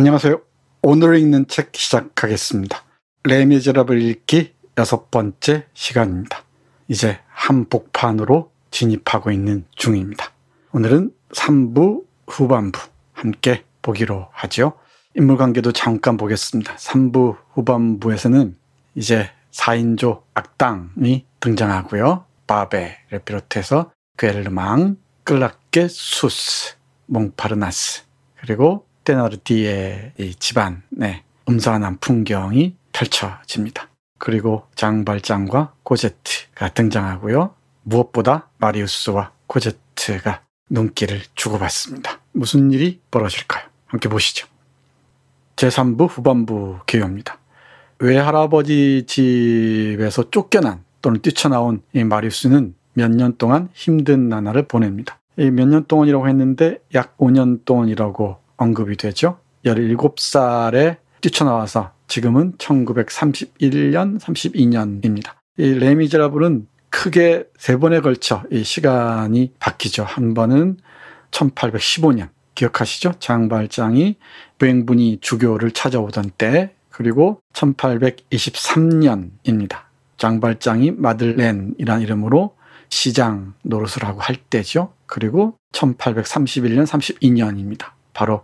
안녕하세요. 오늘 읽는 책 시작하겠습니다. 레미제라블 읽기 여섯 번째 시간입니다. 이제 한복판으로 진입하고 있는 중입니다. 오늘은 3부 후반부 함께 보기로 하죠 인물 관계도 잠깐 보겠습니다. 3부 후반부에서는 이제 4인조 악당이 등장하고요. 바베를 비롯해서 괴르망, 끌락게 수스, 몽파르나스, 그리고 테나르티의이 집안의 음산한 풍경이 펼쳐집니다. 그리고 장발장과 코제트가 등장하고요. 무엇보다 마리우스와 코제트가 눈길을 주고받습니다. 무슨 일이 벌어질까요? 함께 보시죠. 제3부 후반부 개요입니다. 외할아버지 집에서 쫓겨난 또는 뛰쳐나온 이 마리우스는 몇 년 동안 힘든 나날을 보냅니다. 몇 년 동안이라고 했는데 약 5년 동안이라고 언급이 되죠. 17살에 뛰쳐나와서 지금은 1931년, 32년입니다. 이 레미제라블은 크게 세 번에 걸쳐 이 시간이 바뀌죠. 한 번은 1815년, 기억하시죠? 장발장이 맹분이 주교를 찾아오던 때, 그리고 1823년입니다. 장발장이 마들렌이라는 이름으로 시장 노릇을 하고 할 때죠. 그리고 1831년, 32년입니다. 바로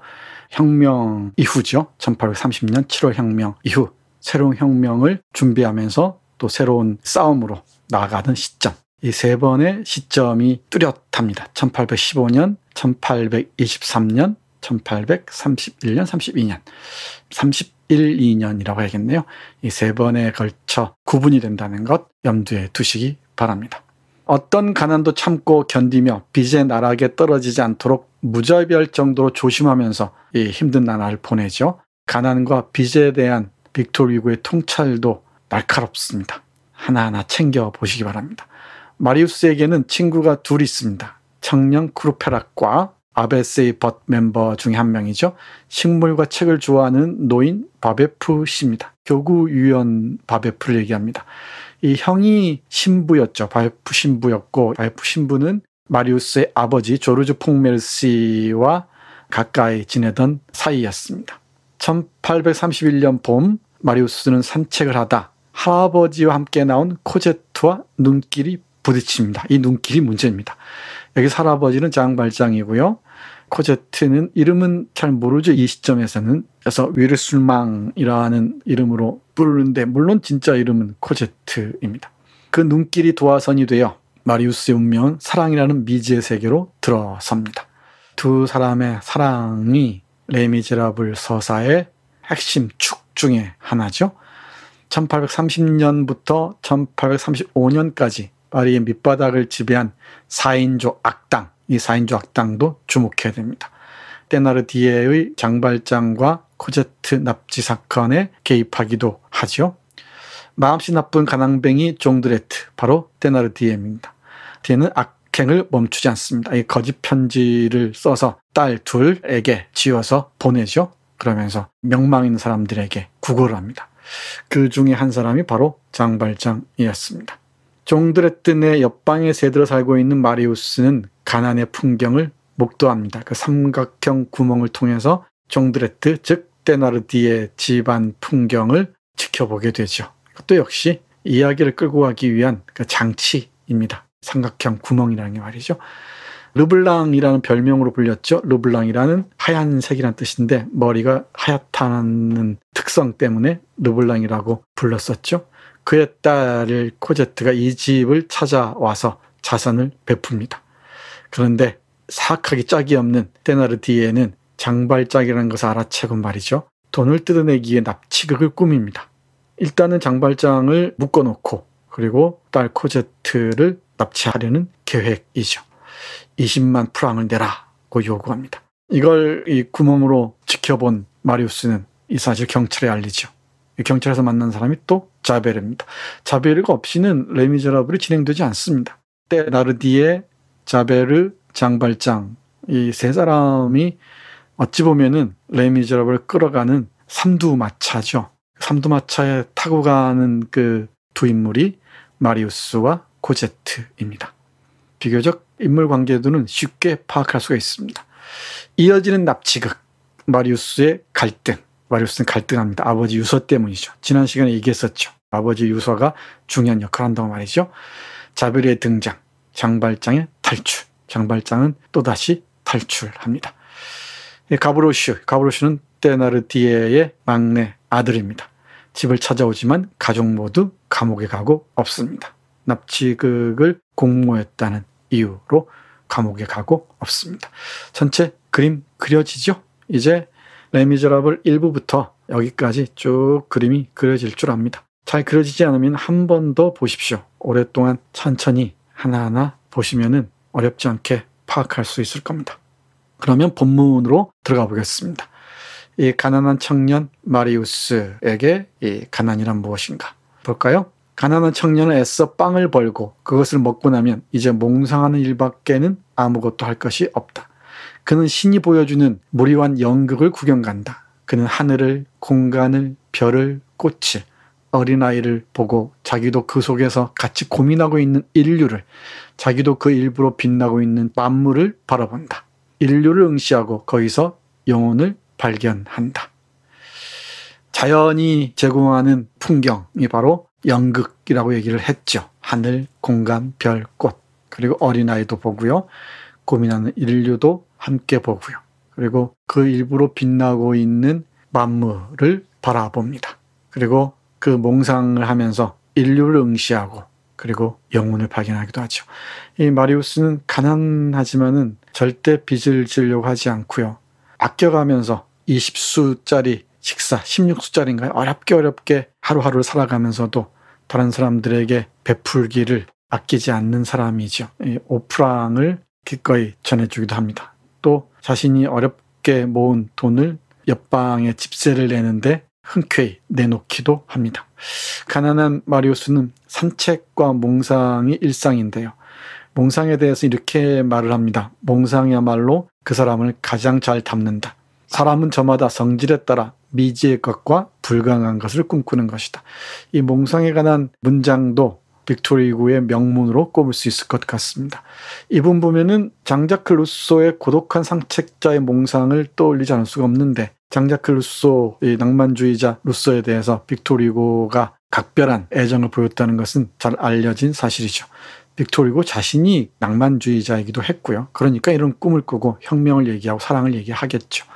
혁명 이후죠. 1830년 7월 혁명 이후 새로운 혁명을 준비하면서 또 새로운 싸움으로 나아가는 시점. 이 세 번의 시점이 뚜렷합니다. 1815년, 1823년, 1831년, 32년. 31, 2년이라고 해야겠네요. 이 세 번에 걸쳐 구분이 된다는 것 염두에 두시기 바랍니다. 어떤 가난도 참고 견디며 빚의 나락에 떨어지지 않도록 무자비할 정도로 조심하면서 이 힘든 나날을 보내죠. 가난과 빚에 대한 빅토르 유고의 통찰도 날카롭습니다. 하나하나 챙겨 보시기 바랍니다. 마리우스에게는 친구가 둘 있습니다. 청년 크루페락과 아베세이 벗 멤버 중에 한 명이죠. 식물과 책을 좋아하는 노인 바베프 씨입니다. 교구 유연 바베프를 얘기합니다. 이 형이 신부였죠. 바이프 신부였고 바이프 신부는 마리우스의 아버지 조르주 퐁멜씨와 가까이 지내던 사이였습니다. 1831년 봄 마리우스는 산책을 하다 할아버지와 함께 나온 코제트와 눈길이 부딪힙니다. 이 눈길이 문제입니다. 여기서 할아버지는 장발장이고요. 코제트는 이름은 잘 모르죠. 이 시점에서는. 그래서 위르술망이라는 이름으로 부르는데 물론 진짜 이름은 코제트입니다. 그 눈길이 도화선이 되어 마리우스의 운명 사랑이라는 미지의 세계로 들어섭니다. 두 사람의 사랑이 레미제라블 서사의 핵심 축 중에 하나죠. 1830년부터 1835년까지 파리의 밑바닥을 지배한 4인조 악당 이 4인조 악당도 주목해야 됩니다. 테나르디에의 장발장과 코제트 납치 사건에 개입하기도 하지 마음씨 나쁜 가낭뱅이 종드레트 바로 테나르디에입니다. 디에는 악행을 멈추지 않습니다. 이 거짓 편지를 써서 딸 둘에게 지어서 보내죠. 그러면서 명망 있는 사람들에게 구걸을 합니다. 그 중에 한 사람이 바로 장발장이었습니다. 종드레튼의 옆방에 새들어 살고 있는 마리우스는 가난의 풍경을 목도합니다. 그 삼각형 구멍을 통해서 종드레트 즉 데나르디의 집안 풍경을 지켜보게 되죠. 또 역시 이야기를 끌고 가기 위한 그 장치입니다. 삼각형 구멍이라는 게 말이죠. 르블랑이라는 별명으로 불렸죠. 르블랑이라는 하얀색이란 뜻인데 머리가 하얗다는 특성 때문에 르블랑이라고 불렀었죠. 그의 딸 코제트가 이 집을 찾아와서 자선을 베풉니다. 그런데 사악하기 짝이 없는 데나르디에는 장발짝이라는 것을 알아채고 말이죠. 돈을 뜯어내기에 납치극을 꾸밉니다. 일단은 장발장을 묶어놓고 그리고 딸 코제트를 납치하려는 계획이죠. 20만 프랑을 내라고 요구합니다. 이걸 이 구멍으로 지켜본 마리우스는 이 사실 경찰에 알리죠. 경찰에서 만난 사람이 또 자베르입니다. 자베르가 없이는 레미제라블이 진행되지 않습니다. 때 나르디의 자베르, 장발장 이 세 사람이 어찌 보면은 레미제라블 끌어가는 삼두마차죠. 삼두마차에 타고 가는 그 두 인물이 마리우스와 코제트입니다. 비교적 인물 관계도는 쉽게 파악할 수가 있습니다. 이어지는 납치극 마리우스의 갈등. 마리우스는 갈등합니다. 아버지 유서 때문이죠. 지난 시간에 얘기했었죠. 아버지 유서가 중요한 역할을 한다고 말이죠. 자베르의 등장. 장발장의 탈출. 장발장은 또다시 탈출합니다. 예, 가브로슈, 가브로슈는 데나르디에의 막내 아들입니다. 집을 찾아오지만 가족 모두 감옥에 가고 없습니다. 납치극을 공모했다는 이유로 감옥에 가고 없습니다. 전체 그림 그려지죠? 이제 레미제라블 1부부터 여기까지 쭉 그림이 그려질 줄 압니다. 잘 그려지지 않으면 한 번 더 보십시오. 오랫동안 천천히 하나하나 보시면은 어렵지 않게 파악할 수 있을 겁니다. 그러면 본문으로 들어가 보겠습니다. 이 가난한 청년 마리우스에게 이 가난이란 무엇인가 볼까요? 가난한 청년은 애써 빵을 벌고 그것을 먹고 나면 이제 몽상하는 일밖에는 아무것도 할 것이 없다. 그는 신이 보여주는 무리한 연극을 구경 간다. 그는 하늘을, 공간을, 별을, 꽃을 어린아이를 보고 자기도 그 속에서 같이 고민하고 있는 인류를 자기도 그 일부로 빛나고 있는 만물을 바라본다. 인류를 응시하고 거기서 영혼을 발견한다. 자연이 제공하는 풍경이 바로 연극이라고 얘기를 했죠. 하늘, 공간, 별, 꽃. 그리고 어린아이도 보고요. 고민하는 인류도 함께 보고요. 그리고 그 일부로 빛나고 있는 만물을 바라봅니다. 그리고 그 몽상을 하면서 인류를 응시하고 그리고 영혼을 발견하기도 하죠. 이 마리우스는 가난하지만은 절대 빚을 지려고 하지 않고요. 아껴가면서 20수짜리 식사, 16수짜리인가요? 어렵게 어렵게 하루하루를 살아가면서도 다른 사람들에게 베풀기를 아끼지 않는 사람이죠. 오프랑을 기꺼이 전해주기도 합니다. 또 자신이 어렵게 모은 돈을 옆방에 집세를 내는데 흔쾌히 내놓기도 합니다. 가난한 마리우스는 산책과 몽상이 일상인데요. 몽상에 대해서 이렇게 말을 합니다. 몽상이야말로 그 사람을 가장 잘 담는다. 사람은 저마다 성질에 따라 미지의 것과 불강한 것을 꿈꾸는 것이다. 이 몽상에 관한 문장도 빅토리구의 명문으로 꼽을 수 있을 것 같습니다. 이분 보면은 장자크 루소의 고독한 상책자의 몽상을 떠올리지 않을 수가 없는데 장자크 루소의 낭만주의자 루소에 대해서 빅토리고가 각별한 애정을 보였다는 것은 잘 알려진 사실이죠. 빅토리고 자신이 낭만주의자이기도 했고요. 그러니까 이런 꿈을 꾸고 혁명을 얘기하고 사랑을 얘기하겠죠.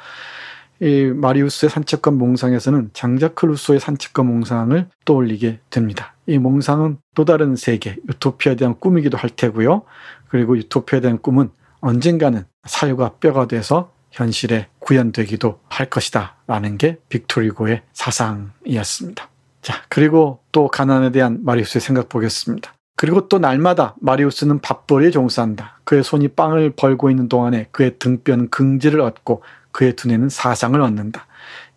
이 마리우스의 산책과 몽상에서는 장자크 루소의 산책과 몽상을 떠올리게 됩니다. 이 몽상은 또 다른 세계, 유토피아에 대한 꿈이기도 할 테고요. 그리고 유토피아에 대한 꿈은 언젠가는 사유가 뼈가 돼서 현실에 구현되기도 할 것이다. 라는 게 빅토리고의 사상이었습니다. 자, 그리고 또 가난에 대한 마리우스의 생각 보겠습니다. 그리고 또 날마다 마리우스는 밥벌이에 종사한다. 그의 손이 빵을 벌고 있는 동안에 그의 등뼈는 긍지를 얻고 그의 두뇌는 사상을 얻는다.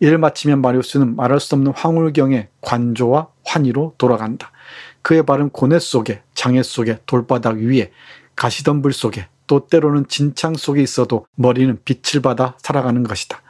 이를 마치면 마리우스는 말할 수 없는 황홀경의 관조와 환희로 돌아간다. 그의 발은 고뇌 속에, 장애 속에, 돌바닥 위에, 가시덤불 속에, 또 때로는 진창 속에 있어도 머리는 빛을 받아 살아가는 것이다.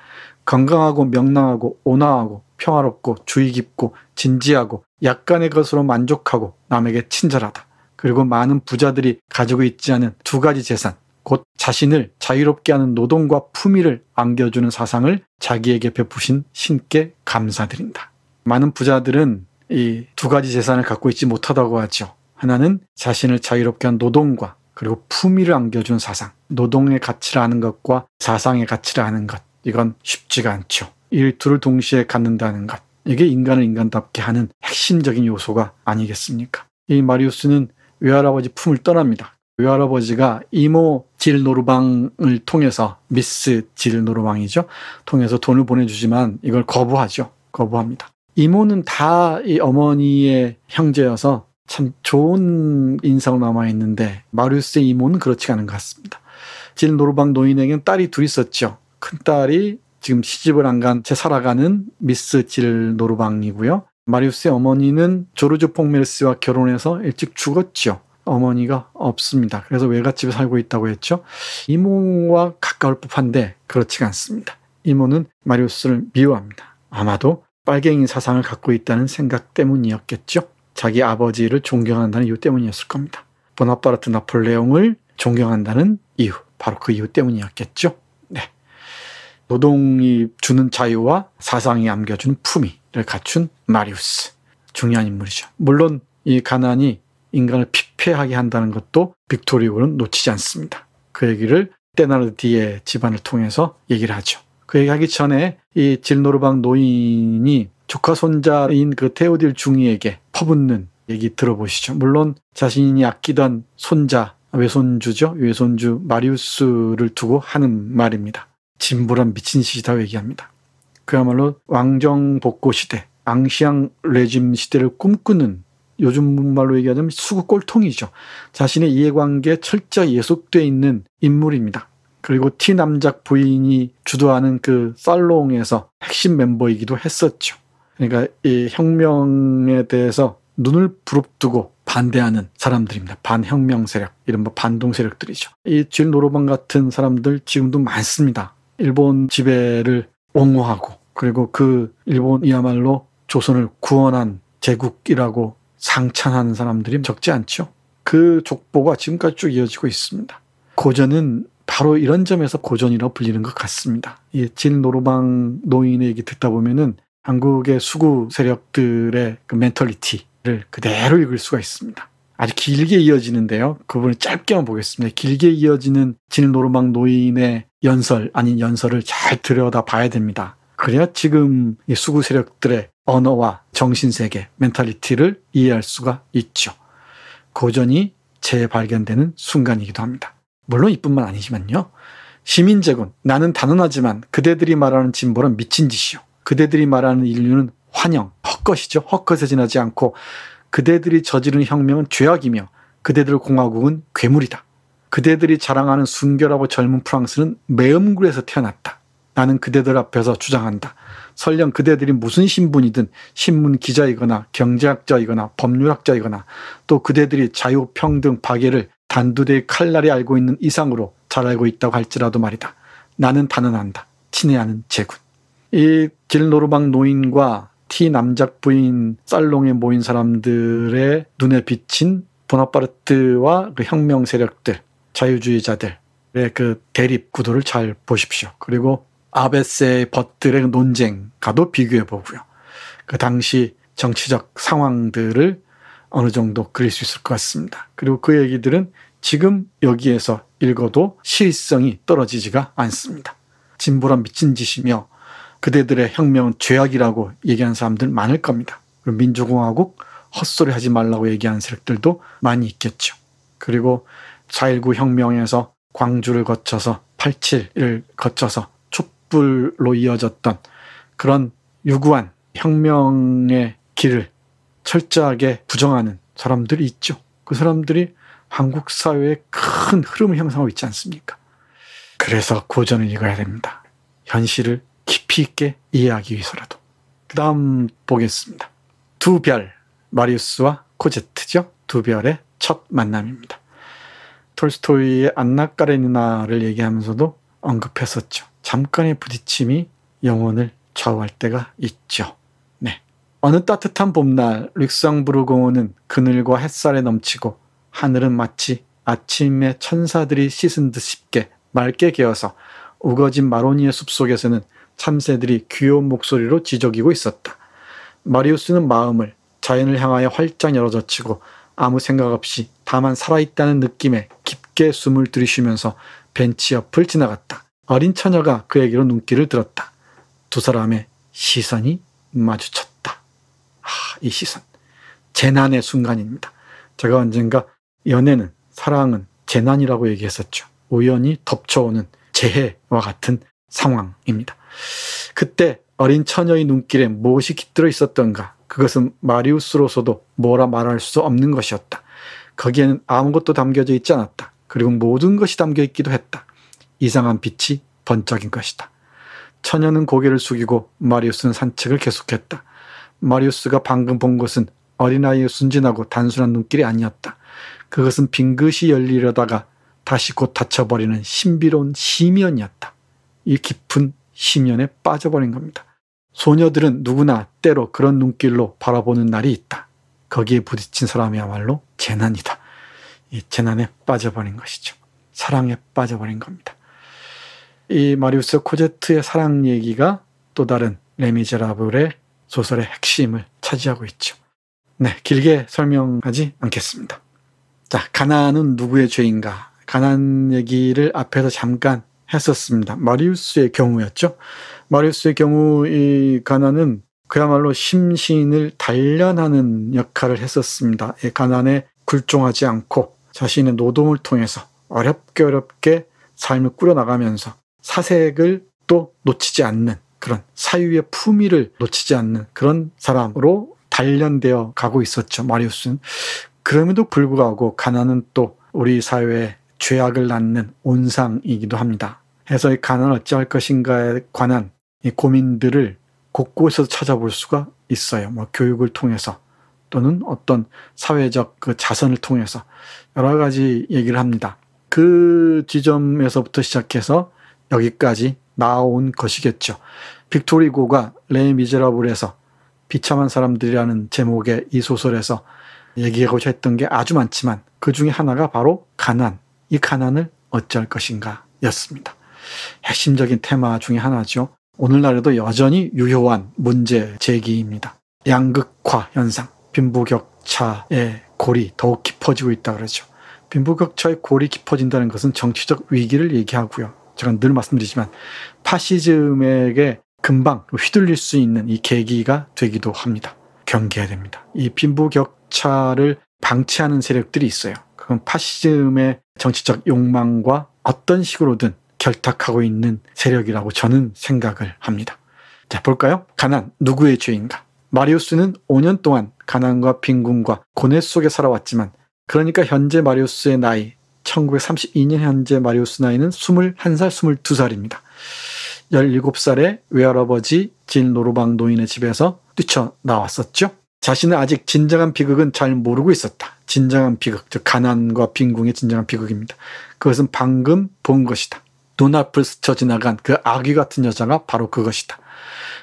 건강하고 명랑하고 온화하고 평화롭고 주의 깊고 진지하고 약간의 것으로 만족하고 남에게 친절하다. 그리고 많은 부자들이 가지고 있지 않은 두 가지 재산, 곧 자신을 자유롭게 하는 노동과 품위를 안겨주는 사상을 자기에게 베푸신 신께 감사드린다. 많은 부자들은 이 두 가지 재산을 갖고 있지 못하다고 하죠. 하나는 자신을 자유롭게 한 노동과 그리고 품위를 안겨준 사상, 노동의 가치라는 것과 사상의 가치라는 것, 이건 쉽지가 않죠. 일투를 동시에 갖는다는 것, 이게 인간을 인간답게 하는 핵심적인 요소가 아니겠습니까? 이 마리우스는 외할아버지 품을 떠납니다. 외할아버지가 이모 질노르방을 통해서 미스 질노르방이죠. 통해서 돈을 보내주지만 이걸 거부하죠. 거부합니다. 이모는 다 이 어머니의 형제여서 참 좋은 인상 남아 있는데 마리우스의 이모는 그렇지 않은 것 같습니다. 질 노르방 노인에게는 딸이 둘 있었죠. 큰 딸이 지금 시집을 안 간 채 살아가는 미스 질 노르방이고요. 마리우스의 어머니는 조르주 폭멜스와 결혼해서 일찍 죽었죠. 어머니가 없습니다. 그래서 외갓집에 살고 있다고 했죠. 이모와 가까울 법한데 그렇지가 않습니다. 이모는 마리우스를 미워합니다. 아마도 빨갱이 사상을 갖고 있다는 생각 때문이었겠죠. 자기 아버지를 존경한다는 이유 때문이었을 겁니다. 보나파르트 나폴레옹을 존경한다는 이유, 바로 그 이유 때문이었겠죠. 네. 노동이 주는 자유와 사상이 안겨준 품위를 갖춘 마리우스. 중요한 인물이죠. 물론 이 가난이 인간을 피폐하게 한다는 것도 빅토리오는 놓치지 않습니다. 그 얘기를 떼나르디의 집안을 통해서 얘기를 하죠. 그 얘기하기 전에 이 질노르방 노인이 조카 손자인 그 테오딜 중위에게 퍼붓는 얘기 들어보시죠. 물론 자신이 아끼던 손자, 외손주죠. 외손주 마리우스를 두고 하는 말입니다. 진보란 미친 시이다 얘기합니다. 그야말로 왕정 복고 시대, 앙시앙 레짐 시대를 꿈꾸는 요즘 문말로 얘기하자면 수구 꼴통이죠. 자신의 이해관계 에 철저히 예속되어 있는 인물입니다. 그리고 티남작 부인이 주도하는 그 살롱에서 핵심 멤버이기도 했었죠. 그러니까 이 혁명에 대해서 눈을 부릅뜨고 반대하는 사람들입니다. 반혁명 세력, 이른바 반동 세력들이죠. 이질 노로방 같은 사람들 지금도 많습니다. 일본 지배를 옹호하고 그리고 그 일본이야말로 조선을 구원한 제국이라고 상찬하는 사람들이 적지 않죠. 그 족보가 지금까지 쭉 이어지고 있습니다. 고전은 바로 이런 점에서 고전이라고 불리는 것 같습니다. 이진 노로방 노인의 얘기 듣다 보면은 한국의 수구 세력들의 그 멘털리티를 그대로 읽을 수가 있습니다. 아주 길게 이어지는데요. 그 부분을 짧게만 보겠습니다. 길게 이어지는 진노르망 노인의 연설, 아닌 연설을 잘 들여다 봐야 됩니다. 그래야 지금 이 수구 세력들의 언어와 정신세계, 멘탈리티를 이해할 수가 있죠. 고전이 재발견되는 순간이기도 합니다. 물론 이뿐만 아니지만요. 시민제군, 나는 단언하지만 그대들이 말하는 진보는 미친 짓이요. 그대들이 말하는 인류는 환영, 헛것이죠. 헛것에 지나지 않고 그대들이 저지른 혁명은 죄악이며 그대들 공화국은 괴물이다. 그대들이 자랑하는 순결하고 젊은 프랑스는 매음굴에서 태어났다. 나는 그대들 앞에서 주장한다. 설령 그대들이 무슨 신분이든 신문 기자이거나 경제학자이거나 법률학자이거나 또 그대들이 자유, 평등, 박애를 단두대의 칼날이 알고 있는 이상으로 잘 알고 있다고 할지라도 말이다. 나는 단언한다. 친애하는 제군. 이 길노르방 노인과 티 남작 부인 살롱에 모인 사람들의 눈에 비친 보나파르트와 그 혁명 세력들, 자유주의자들의 그 대립 구도를 잘 보십시오. 그리고 아베세의 벗들의 그 논쟁과도 비교해 보고요. 그 당시 정치적 상황들을 어느 정도 그릴 수 있을 것 같습니다. 그리고 그 얘기들은 지금 여기에서 읽어도 실성이 떨어지지가 않습니다. 진보란 미친 짓이며 그대들의 혁명은 죄악이라고 얘기하는 사람들 많을 겁니다. 그리고 민주공화국 헛소리 하지 말라고 얘기하는 세력들도 많이 있겠죠. 그리고 4.19 혁명에서 광주를 거쳐서 8.7을 거쳐서 촛불로 이어졌던 그런 유구한 혁명의 길을 철저하게 부정하는 사람들이 있죠. 그 사람들이 한국 사회에 큰 흐름을 형성하고 있지 않습니까? 그래서 고전을 읽어야 됩니다. 현실을 깊이 있게 이해하기 위해서라도. 그 다음 보겠습니다. 두 별, 마리우스와 코제트죠. 두 별의 첫 만남입니다. 톨스토이의 안나 까레니나를 얘기하면서도 언급했었죠. 잠깐의 부딪힘이 영혼을 좌우할 때가 있죠. 네. 어느 따뜻한 봄날 릭상부르공호는 그늘과 햇살에 넘치고 하늘은 마치 아침에 천사들이 씻은 듯 쉽게 맑게 개어서 우거진 마로니의 숲속에서는 참새들이 귀여운 목소리로 지적이고 있었다. 마리우스는 마음을 자연을 향하여 활짝 열어젖히고 아무 생각 없이 다만 살아있다는 느낌에 깊게 숨을 들이쉬면서 벤치 옆을 지나갔다. 어린 처녀가 그에게로 눈길을 들었다. 두 사람의 시선이 마주쳤다. 아, 이 시선. 재난의 순간입니다. 제가 언젠가 연애는, 사랑은 재난이라고 얘기했었죠. 우연히 덮쳐오는 재해와 같은 상황입니다. 그때 어린 처녀의 눈길에 무엇이 깃들어 있었던가? 그것은 마리우스로서도 뭐라 말할 수 없는 것이었다. 거기에는 아무것도 담겨져 있지 않았다. 그리고 모든 것이 담겨 있기도 했다. 이상한 빛이 번쩍인 것이다. 처녀는 고개를 숙이고 마리우스는 산책을 계속했다. 마리우스가 방금 본 것은 어린아이의 순진하고 단순한 눈길이 아니었다. 그것은 빙긋이 열리려다가 다시 곧 닫혀버리는 신비로운 심연이었다. 이 깊은 심년에 빠져버린 겁니다. 소녀들은 누구나 때로 그런 눈길로 바라보는 날이 있다. 거기에 부딪힌 사람이야말로 재난이다. 이 재난에 빠져버린 것이죠. 사랑에 빠져버린 겁니다. 이 마리우스 코제트의 사랑 얘기가 또 다른 레미제라블의 소설의 핵심을 차지하고 있죠. 네, 길게 설명하지 않겠습니다. 자, 가난은 누구의 죄인가? 가난 얘기를 앞에서 잠깐 했었습니다. 마리우스의 경우였죠. 마리우스의 경우 이 가나는 그야말로 심신을 단련하는 역할을 했었습니다. 가난에 굴종하지 않고 자신의 노동을 통해서 어렵게 어렵게 삶을 꾸려나가면서 사색을 또 놓치지 않는 그런 사유의 품위를 놓치지 않는 그런 사람으로 단련되어 가고 있었죠. 마리우스는. 그럼에도 불구하고 가난은 또 우리 사회에 죄악을 낳는 온상이기도 합니다. 해서 이 가난을 어찌할 것인가에 관한 이 고민들을 곳곳에서 찾아볼 수가 있어요. 뭐 교육을 통해서 또는 어떤 사회적 그 자선을 통해서 여러 가지 얘기를 합니다. 그 지점에서부터 시작해서 여기까지 나온 것이겠죠. 빅토리고가 레 미제라블에서 비참한 사람들이라는 제목의 이 소설에서 얘기하고자 했던 게 아주 많지만 그 중에 하나가 바로 가난, 이 가난을 어찌할 것인가 였습니다. 핵심적인 테마 중의 하나죠. 오늘날에도 여전히 유효한 문제 제기입니다. 양극화 현상, 빈부격차의 골이 더욱 깊어지고 있다 그러죠. 빈부격차의 골이 깊어진다는 것은 정치적 위기를 얘기하고요. 제가 늘 말씀드리지만 파시즘에게 금방 휘둘릴 수 있는 이 계기가 되기도 합니다. 경계해야 됩니다. 이 빈부격차를 방치하는 세력들이 있어요. 그건 파시즘의 정치적 욕망과 어떤 식으로든 결탁하고 있는 세력이라고 저는 생각을 합니다. 자, 볼까요? 가난, 누구의 죄인가? 마리우스는 5년 동안 가난과 빈곤과 고뇌 속에 살아왔지만 그러니까 현재 마리우스의 나이 1932년 현재 마리우스 나이는 21살, 22살입니다. 17살에 외할아버지 진 노르방 노인의 집에서 뛰쳐나왔었죠. 자신은 아직 진정한 비극은 잘 모르고 있었다. 진정한 비극, 즉 가난과 빈궁의 진정한 비극입니다. 그것은 방금 본 것이다. 눈앞을 스쳐 지나간 그 아귀 같은 여자가 바로 그것이다.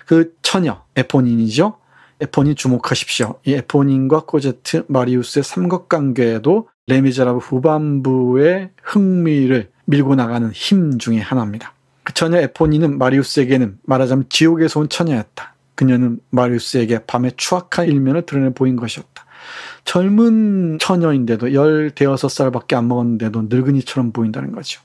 그 처녀, 에포닌이죠. 에포닌 주목하십시오. 이 에포닌과 코제트, 마리우스의 삼각관계도 레미제라블 후반부의 흥미를 밀고 나가는 힘 중의 하나입니다. 그 처녀 에포닌은 마리우스에게는 말하자면 지옥에서 온 처녀였다. 그녀는 마리우스에게 밤의 추악한 일면을 드러내 보인 것이었다. 젊은 처녀인데도 열 대여섯 살밖에 안 먹었는데도 늙은이처럼 보인다는 거죠.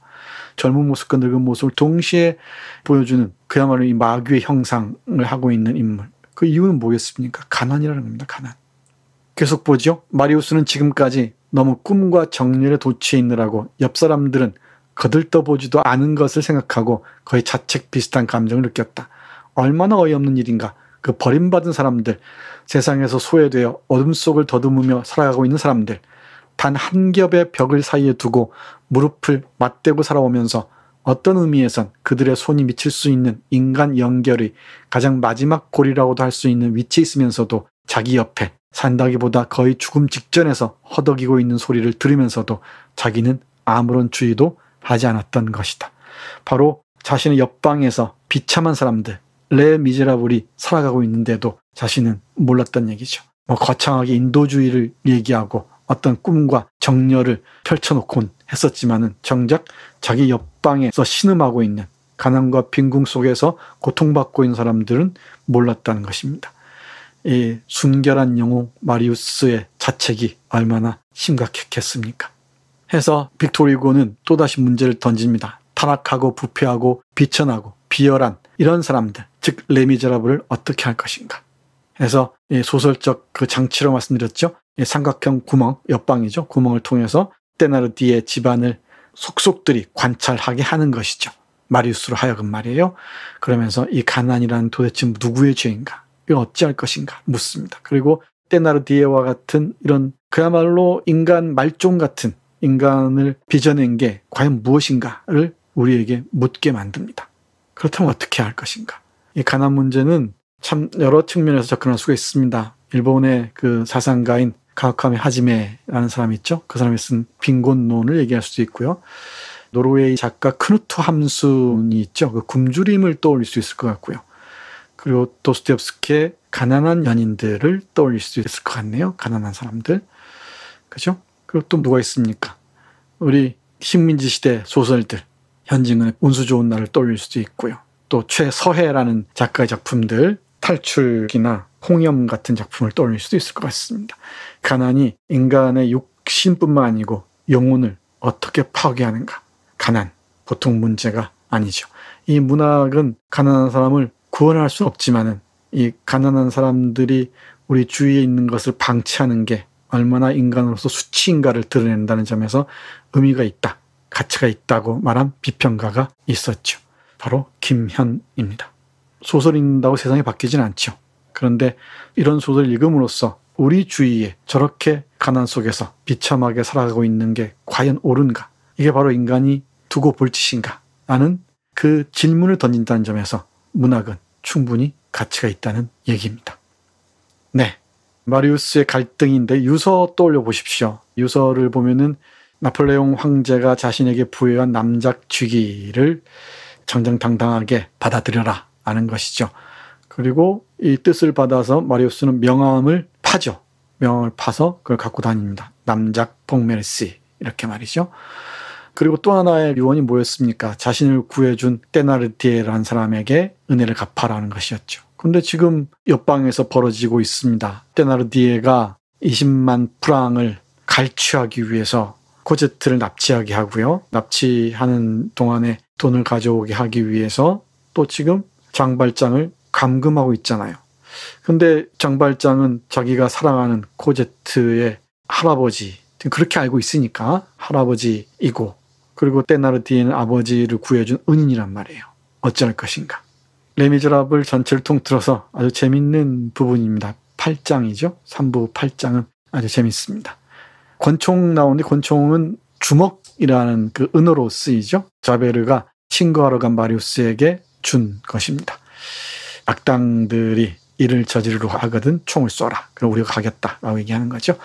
젊은 모습과 늙은 모습을 동시에 보여주는 그야말로 이 마귀의 형상을 하고 있는 인물. 그 이유는 뭐겠습니까? 가난이라는 겁니다. 가난. 계속 보죠. 마리우스는 지금까지 너무 꿈과 정열에 도취해 있느라고 옆 사람들은 거들떠보지도 않은 것을 생각하고 거의 자책 비슷한 감정을 느꼈다. 얼마나 어이없는 일인가. 그 버림받은 사람들, 세상에서 소외되어 어둠 속을 더듬으며 살아가고 있는 사람들, 단 한 겹의 벽을 사이에 두고 무릎을 맞대고 살아오면서 어떤 의미에선 그들의 손이 미칠 수 있는 인간 연결의 가장 마지막 고리라고도 할 수 있는 위치에 있으면서도 자기 옆에 산다기보다 거의 죽음 직전에서 허덕이고 있는 소리를 들으면서도 자기는 아무런 주의도 하지 않았던 것이다. 바로 자신의 옆방에서 비참한 사람들, 레 미제라블이 살아가고 있는데도 자신은 몰랐던 얘기죠. 뭐 거창하게 인도주의를 얘기하고 어떤 꿈과 정열을 펼쳐놓곤 했었지만은 정작 자기 옆방에서 신음하고 있는 가난과 빈궁 속에서 고통받고 있는 사람들은 몰랐다는 것입니다. 이 순결한 영웅 마리우스의 자책이 얼마나 심각했겠습니까? 해서 빅토리고는 또다시 문제를 던집니다. 타락하고 부패하고 비천하고 비열한 이런 사람들, 즉 레미제라블을 어떻게 할 것인가. 그래서 예, 소설적 그 장치로 말씀드렸죠. 예, 삼각형 구멍, 옆방이죠. 구멍을 통해서 떼나르디의 집안을 속속들이 관찰하게 하는 것이죠. 마리우스로 하여금 말이에요. 그러면서 이 가난이라는 도대체 누구의 죄인가? 이거 어찌할 것인가? 묻습니다. 그리고 떼나르디에와 같은 이런 그야말로 인간 말종 같은 인간을 빚어낸 게 과연 무엇인가를 우리에게 묻게 만듭니다. 그렇다면 어떻게 할 것인가? 이 가난 문제는 참 여러 측면에서 접근할 수가 있습니다. 일본의 그 사상가인 가카미 하지메라는 사람이 있죠. 그 사람이 쓴 빈곤론을 얘기할 수도 있고요. 노르웨이 작가 크누트 함순이 있죠. 그 굶주림을 떠올릴 수 있을 것 같고요. 그리고 도스티옙스키의 가난한 연인들을 떠올릴 수 있을 것 같네요. 가난한 사람들. 그죠? 그리고 또 누가 있습니까? 우리 식민지 시대 소설들. 현징은 운수 좋은 날을 떠올릴 수도 있고요. 또 최서해라는 작가의 작품들 탈출기나 홍염 같은 작품을 떠올릴 수도 있을 것 같습니다. 가난이 인간의 육신뿐만 아니고 영혼을 어떻게 파괴하는가. 가난, 보통 문제가 아니죠. 이 문학은 가난한 사람을 구원할 수 없지만은 이 가난한 사람들이 우리 주위에 있는 것을 방치하는 게 얼마나 인간으로서 수치인가를 드러낸다는 점에서 의미가 있다, 가치가 있다고 말한 비평가가 있었죠. 바로 김현입니다. 소설인다고 세상이 바뀌진 않죠. 그런데 이런 소설을 읽음으로써 우리 주위에 저렇게 가난 속에서 비참하게 살아가고 있는 게 과연 옳은가? 이게 바로 인간이 두고 볼 짓인가? 라는 그 질문을 던진다는 점에서 문학은 충분히 가치가 있다는 얘기입니다. 네. 마리우스의 갈등인데 유서 떠올려 보십시오. 유서를 보면은 나폴레옹 황제가 자신에게 부여한 남작 쥐기를 정정당당하게 받아들여라 하는 것이죠. 그리고 이 뜻을 받아서 마리우스는 명함을 파죠. 명함을 파서 그걸 갖고 다닙니다. 남작 폭메르시 이렇게 말이죠. 그리고 또 하나의 유언이 뭐였습니까? 자신을 구해준 떼나르티에라는 사람에게 은혜를 갚아라는 것이었죠. 근데 지금 옆방에서 벌어지고 있습니다. 떼나르디에가 20만 프랑을 갈취하기 위해서 코제트를 납치하게 하고요. 납치하는 동안에 돈을 가져오게 하기 위해서 또 지금 장발장을 감금하고 있잖아요. 근데 장발장은 자기가 사랑하는 코제트의 할아버지, 그렇게 알고 있으니까 할아버지이고, 그리고 테나르티는 아버지를 구해준 은인이란 말이에요. 어찌할 것인가. 레미제라블 전체를 통틀어서 아주 재밌는 부분입니다. 8장이죠. 3부 8장은 아주 재밌습니다. 권총 나오는데 권총은 주먹 이라는 그 은어로 쓰이죠. 자베르가 신거하러 간 마리우스에게 준 것입니다. 악당들이 이를 저지르러 하거든 총을 쏘라. 그럼 우리가 가겠다. 라고 얘기하는 거죠.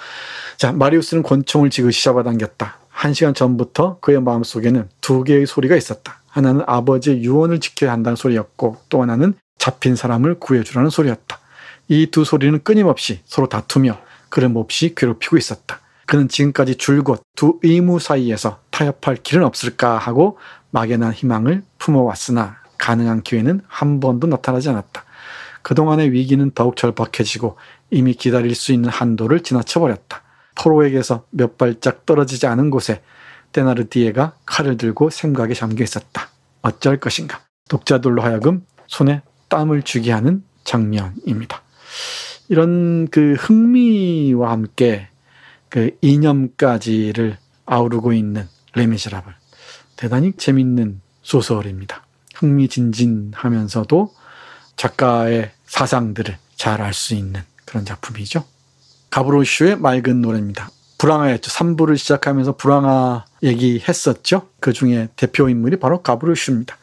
자, 마리우스는 권총을 지그시 잡아당겼다. 한 시간 전부터 그의 마음속에는 두 개의 소리가 있었다. 하나는 아버지의 유언을 지켜야 한다는 소리였고 또 하나는 잡힌 사람을 구해주라는 소리였다. 이 두 소리는 끊임없이 서로 다투며 그를 몹시 괴롭히고 있었다. 그는 지금까지 줄곧 두 의무 사이에서 타협할 길은 없을까 하고 막연한 희망을 품어왔으나 가능한 기회는 한 번도 나타나지 않았다. 그동안의 위기는 더욱 절박해지고 이미 기다릴 수 있는 한도를 지나쳐버렸다. 포로에게서 몇 발짝 떨어지지 않은 곳에 데나르디에가 칼을 들고 생각에 잠겨 있었다. 어쩔 것인가. 독자들로 하여금 손에 땀을 주게 하는 장면입니다. 이런 그 흥미와 함께 그 이념까지를 아우르고 있는 레미제라블 대단히 재밌는 소설입니다. 흥미진진하면서도 작가의 사상들을 잘 알 수 있는 그런 작품이죠. 가브로슈의 맑은 노래입니다. 불황하였죠. 3부를 시작하면서 불황아 얘기했었죠. 그 중에 대표 인물이 바로 가브로슈입니다.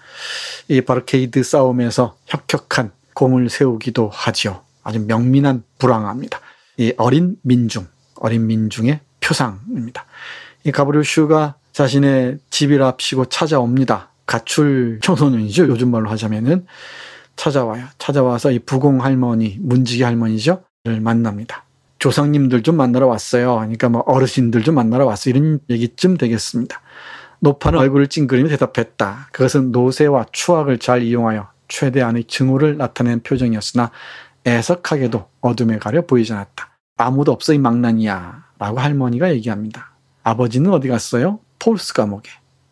이 바르케이드 싸움에서 혁혁한 공을 세우기도 하지요. 아주 명민한 불황아입니다이 어린 민중. 어린 민중의 표상입니다. 이 가브리오슈가 자신의 집을 앞시고 찾아옵니다. 가출 청소년이죠. 요즘 말로 하자면은 찾아와요. 찾아와서 이 부공 할머니, 문지기 할머니죠. 를 만납니다. 조상님들 좀 만나러 왔어요. 그러니까 뭐 어르신들 좀 만나러 왔어. 이런 얘기쯤 되겠습니다. 노파는 얼굴을 찡그리며 대답했다. 그것은 노쇠와 추악을 잘 이용하여 최대한의 증오를 나타낸 표정이었으나 애석하게도 어둠에 가려 보이지 않았다. 아무도 없어이 망나니야 라고 할머니가 얘기합니다. 아버지는 어디 갔어요? 폴스 감옥에.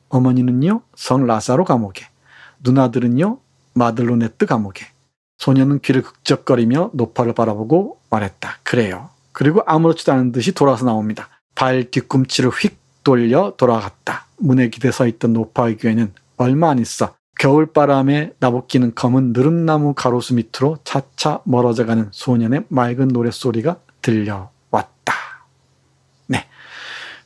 어머니는요? 성 라사로 감옥에. 누나들은요? 마들로네트 감옥에. 소녀는 귀를 극적거리며 노파를 바라보고 말했다. 그래요. 그리고 아무렇지도 않은 듯이 돌아서 나옵니다. 발 뒤꿈치를 휙 돌려 돌아갔다. 문에 기대 서 있던 노파의 귀에는 얼마 안 있어. 겨울바람에 나복기는 검은 느릅나무 가로수 밑으로 차차 멀어져가는 소년의 맑은 노랫소리가 들려왔다. 네.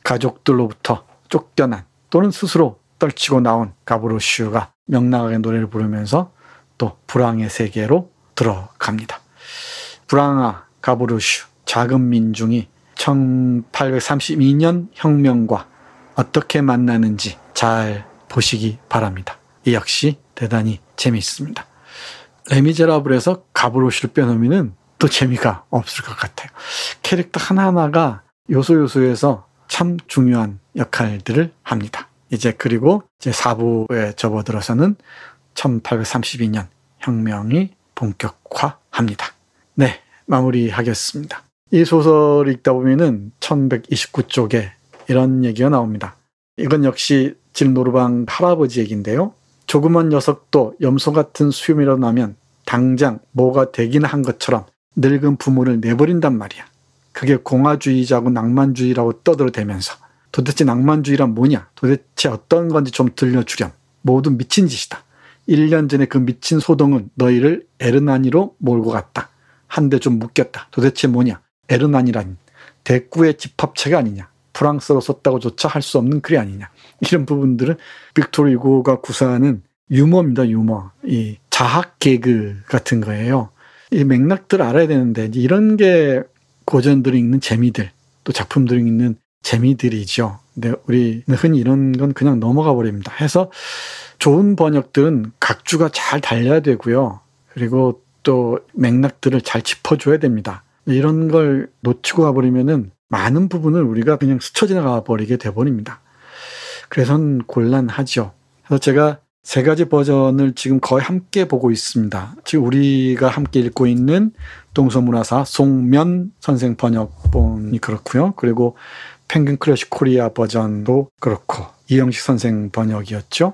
가족들로부터 쫓겨난 또는 스스로 떨치고 나온 가브로슈가 명랑하게 노래를 부르면서 또 불황의 세계로 들어갑니다. 불황아 가브루슈 작은 민중이 1832년 혁명과 어떻게 만나는지 잘 보시기 바랍니다. 이 역시 대단히 재미있습니다. 레미제라블에서 가브로슈를 빼놓으면 또 재미가 없을 것 같아요. 캐릭터 하나하나가 요소 요소에서 참 중요한 역할들을 합니다. 이제 그리고 제 4부에 접어들어서는 1832년 혁명이 본격화합니다. 네, 마무리하겠습니다. 이 소설 읽다 보면은 1129쪽에 이런 얘기가 나옵니다. 이건 역시 질 노르방 할아버지 얘기인데요. 조그만 녀석도 염소 같은 수염이라도 나면 당장 뭐가 되긴 한 것처럼 늙은 부모를 내버린단 말이야. 그게 공화주의자고 낭만주의라고 떠들어대면서 도대체 낭만주의란 뭐냐? 도대체 어떤 건지 좀 들려주렴. 모두 미친 짓이다. 1년 전에 그 미친 소동은 너희를 에르나니로 몰고 갔다. 한데 좀 묶였다. 도대체 뭐냐? 에르나니란 대구의 집합체가 아니냐? 프랑스로 썼다고조차 할 수 없는 글이 아니냐? 이런 부분들은 빅토르 유고가 구사하는 유머입니다. 유머. 이 자학 개그 같은 거예요. 이 맥락들을 알아야 되는데 이런 게 고전들이 있는 재미들 또 작품들이 있는 재미들이죠. 근데 우리는 흔히 이런 건 그냥 넘어가 버립니다. 해서 좋은 번역들은 각주가 잘 달려야 되고요. 그리고 또 맥락들을 잘 짚어줘야 됩니다. 이런 걸 놓치고 가버리면은 많은 부분을 우리가 그냥 스쳐 지나가 버리게 돼버립니다. 그래선 곤란하죠. 그래서 제가 세 가지 버전을 지금 거의 함께 보고 있습니다. 지금 우리가 함께 읽고 있는 동서문화사 송면 선생 번역본이 그렇고요. 그리고 펭귄 클래식 코리아 버전도 그렇고 이영식 선생 번역이었죠.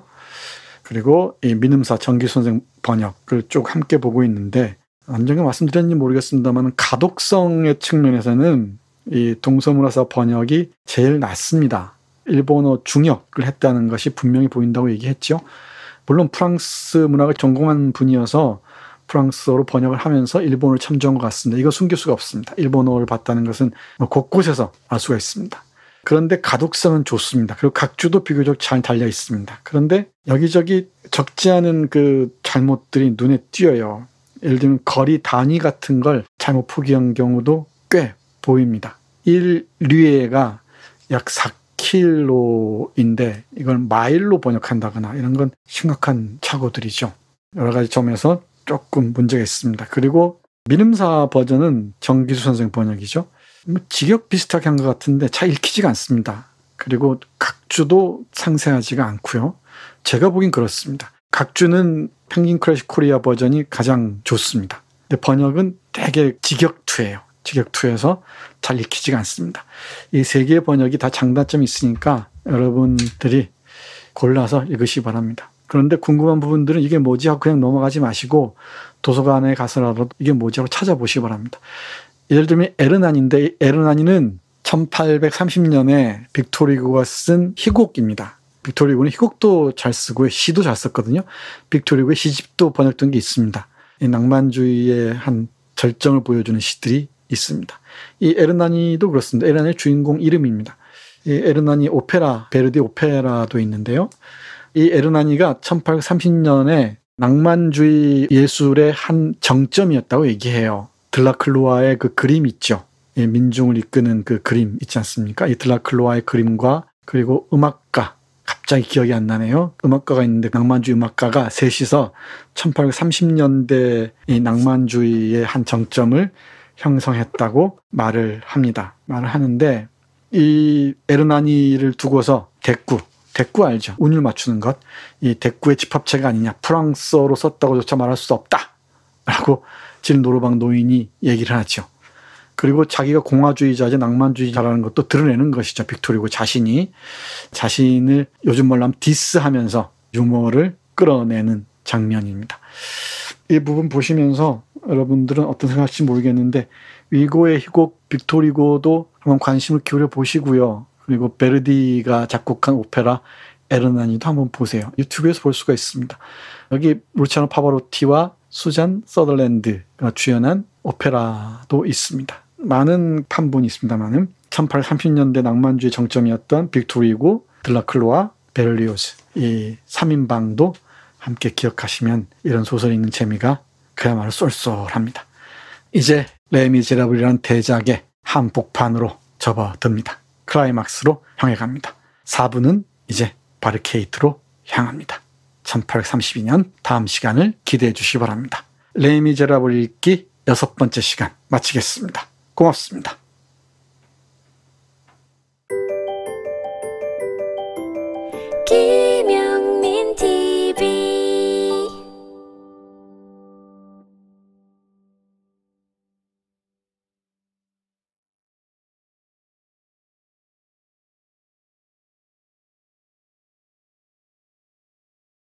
그리고 이 민음사 정기 선생 번역을 쭉 함께 보고 있는데 안전히 말씀드렸는지 모르겠습니다만 가독성의 측면에서는 이 동서문화사 번역이 제일 낫습니다. 일본어 중역을 했다는 것이 분명히 보인다고 얘기했죠. 물론 프랑스 문학을 전공한 분이어서 프랑스어로 번역을 하면서 일본을 참조한 것 같습니다. 이거 숨길 수가 없습니다. 일본어를 봤다는 것은 뭐 곳곳에서 알 수가 있습니다. 그런데 가독성은 좋습니다. 그리고 각주도 비교적 잘 달려 있습니다. 그런데 여기저기 적지 않은 그 잘못들이 눈에 띄어요. 예를 들면 거리 단위 같은 걸 잘못 포기한 경우도 꽤 보입니다. 1류에가 약4 킬로인데 이걸 마일로 번역한다거나 이런 건 심각한 착오들이죠. 여러 가지 점에서 조금 문제가 있습니다. 그리고 민음사 버전은 정기수 선생 번역이죠. 뭐 직역 비슷하게 한 것 같은데 잘 읽히지가 않습니다. 그리고 각주도 상세하지가 않고요. 제가 보긴 그렇습니다. 각주는 펭귄 클래식 코리아 버전이 가장 좋습니다. 근데 번역은 되게 직역투예요. 직역투에서 잘 읽히지가 않습니다. 이 세 개의 번역이 다 장단점이 있으니까 여러분들이 골라서 읽으시기 바랍니다. 그런데 궁금한 부분들은 이게 뭐지 하고 그냥 넘어가지 마시고 도서관에 가서라도 이게 뭐지 하고 찾아보시기 바랍니다. 예를 들면 에르나니인데 에르나니는 1830년에 빅토리고가 쓴 희곡입니다. 빅토리고는 희곡도 잘 쓰고 시도 잘 썼거든요. 빅토리고의 시집도 번역된 게 있습니다. 낭만주의의 한 절정을 보여주는 시들이 있습니다. 이 에르나니도 그렇습니다. 에르나니 주인공 이름입니다. 이 에르나니 오페라, 베르디 오페라도 있는데요. 이 에르나니가 1830년에 낭만주의 예술의 한 정점이었다고 얘기해요. 들라클로아의 그 그림 있죠. 예, 민중을 이끄는 그 그림 있지 않습니까? 이 들라클로아의 그림과 그리고 음악가, 갑자기 기억이 안 나네요. 음악가가 있는데 낭만주의 음악가가 셋이서 1830년대 이 낭만주의의 한 정점을 형성했다고 말을 합니다. 말을 하는데 이 에르나니를 두고서 대꾸, 대꾸 알죠? 운율 맞추는 것. 이 대꾸의 집합체가 아니냐. 프랑스어로 썼다고조차 말할 수 없다. 라고 질 노르방 노인이 얘기를 하죠. 그리고 자기가 공화주의자지 낭만주의자라는 것도 드러내는 것이죠. 빅토리고 자신이 자신을 요즘 말로 하면 디스하면서 유머를 끌어내는 장면입니다. 이 부분 보시면서 여러분들은 어떤 생각하지 모르겠는데 위고의 희곡 빅토리고도 한번 관심을 기울여 보시고요. 그리고 베르디가 작곡한 오페라 에르나니도 한번 보세요. 유튜브에서 볼 수가 있습니다. 여기 루치아노 파바로티와 수잔 서덜랜드가 주연한 오페라도 있습니다. 많은 판본이 있습니다만은 1830년대 낭만주의 정점이었던 빅토리고 들라클로와 베를리오스 이 3인방도 함께 기억하시면 이런 소설이 있는 재미가 그야말로 쏠쏠합니다. 이제 레미제라블이라는 대작의 한복판으로 접어듭니다. 클라이막스로 향해 갑니다. 4부는 이제 바르케이트로 향합니다. 1832년 다음 시간을 기대해 주시기 바랍니다. 레미제라블 읽기 여섯 번째 시간 마치겠습니다. 고맙습니다. 기